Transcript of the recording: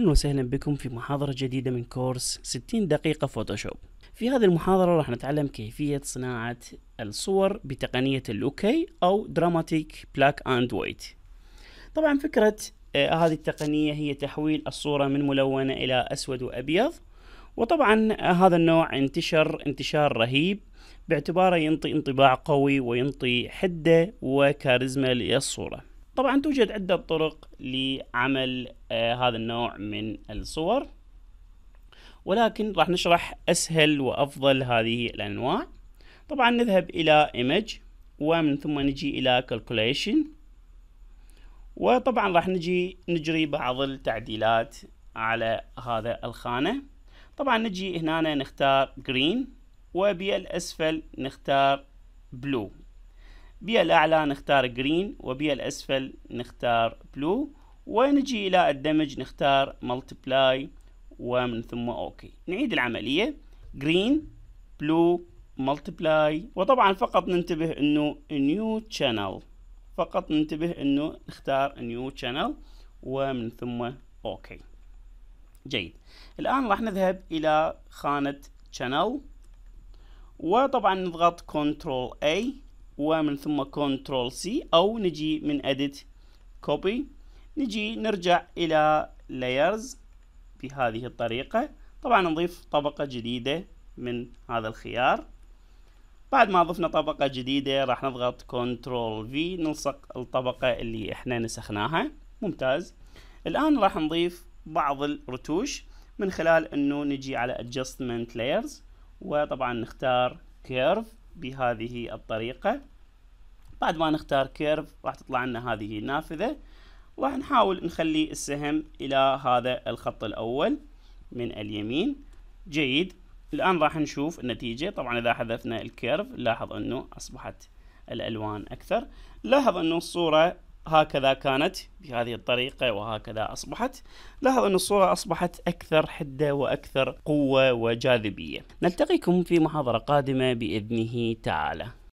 أهلا وسهلا بكم في محاضرة جديدة من كورس 60 دقيقة فوتوشوب في هذه المحاضرة راح نتعلم كيفية صناعة الصور بتقنية اللوكي أو دراماتيك بلاك أند وايت طبعا فكرة آه هذه التقنية هي تحويل الصورة من ملونة إلى أسود وأبيض وطبعا آه هذا النوع انتشر انتشار رهيب باعتباره ينطي انطباع قوي وينطي حدة وكاريزما للصورة طبعا توجد عدة طرق لعمل آه، هذا النوع من الصور ولكن راح نشرح أسهل وأفضل هذه الأنواع طبعا نذهب إلى Image ومن ثم نجي إلى Calculation وطبعا راح نجي نجري بعض التعديلات على هذا الخانة طبعا نجي هنا نختار Green وبالأسفل نختار Blue بالأعلى نختار جرين الأسفل نختار بلو ونجي إلى الدمج نختار ملتبلاي ومن ثم أوكي نعيد العملية جرين بلو ملتبلاي وطبعا فقط ننتبه أنه نيو channel فقط ننتبه أنه نختار نيو channel ومن ثم أوكي جيد الآن راح نذهب إلى خانة channel وطبعا نضغط كنترول A ومن ثم كنترول سي أو نجي من اديت كوبي نجي نرجع إلى لايرز بهذه الطريقة طبعا نضيف طبقة جديدة من هذا الخيار بعد ما ضفنا طبقة جديدة راح نضغط كنترول في نلصق الطبقة اللي احنا نسخناها ممتاز الآن راح نضيف بعض الرتوش من خلال انه نجي على adjustment layers وطبعا نختار curve بهذه الطريقة بعد ما نختار كيرف راح تطلع لنا هذه النافذة راح نحاول نخلي السهم إلى هذا الخط الأول من اليمين جيد الآن راح نشوف النتيجة طبعا إذا حذفنا الكيرف لاحظ أنه أصبحت الألوان أكثر لاحظ أنه الصورة هكذا كانت بهذه الطريقة وهكذا أصبحت لاحظ أن الصورة أصبحت أكثر حدة وأكثر قوة وجاذبية نلتقيكم في محاضرة قادمة بإذنه تعالى